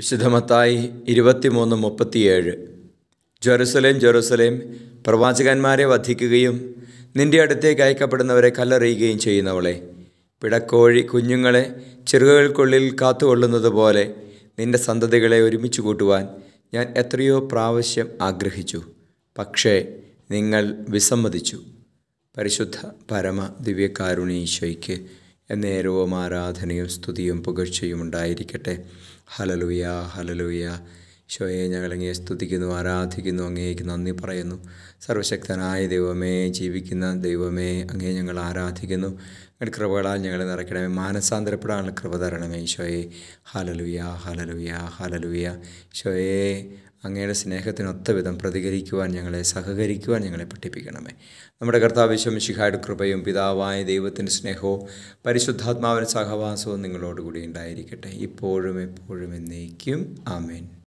വിശുദ്ധമത്തായി ഇരുപത്തിമൂന്ന് മുപ്പത്തിയേഴ് Jerusalem Jerusalem പ്രവാചകന്മാരെ വധിക്കുകയും നിന്റെ അടുത്തേക്ക് അയക്കപ്പെടുന്നവരെ കല്ലെറിയുകയും ചെയ്യുന്നവളെ പിടക്കോഴി കുഞ്ഞുങ്ങളെ ചിറകുകൾക്കുള്ളിൽ കാത്തുകൊള്ളുന്നത് പോലെ നിന്റെ സന്തതികളെ ഒരുമിച്ച് കൂട്ടുവാൻ ഞാൻ എത്രയോ പ്രാവശ്യം ആഗ്രഹിച്ചു പക്ഷേ നിങ്ങൾ വിസമ്മതിച്ചു പരിശുദ്ധ പരമ ദിവ്യകാരുണീശ്വയ്ക്ക് എന്നേരവും ആരാധനയും സ്തുതിയും പുകഴ്ചയും ഉണ്ടായിരിക്കട്ടെ ഹലലുയ ഹലലുയ ഞങ്ങൾ അങ്ങേ സ്തുതിക്കുന്നു ആരാധിക്കുന്നു അങ്ങേക്ക് നന്ദി പറയുന്നു സർവശക്തനായ ദൈവമേ ജീവിക്കുന്ന ദൈവമേ അങ്ങേ ഞങ്ങൾ ആരാധിക്കുന്നു അങ്ങയുടെ കൃപകളാൽ ഞങ്ങളെ നിറയ്ക്കണമേ മാനസാന്തരപ്പെടാനുള്ള കൃപ തരണമേ ഈശോയെ ഹാലലുയ ഹാലലുയ ഹാലലുയ ഈശോയെ അങ്ങയുടെ സ്നേഹത്തിനൊത്ത വിധം പ്രതികരിക്കുവാൻ ഞങ്ങളെ സഹകരിക്കുവാൻ ഞങ്ങളെ പഠിപ്പിക്കണമേ നമ്മുടെ കർത്താവിശ്വം ശിഖായുടെ കൃപയും പിതാവായ ദൈവത്തിൻ്റെ സ്നേഹവും പരിശുദ്ധാത്മാവിൻ്റെ സഹവാസവും നിങ്ങളോടുകൂടി ഉണ്ടായിരിക്കട്ടെ ഇപ്പോഴും എപ്പോഴും എന്നേക്കും ആമേൻ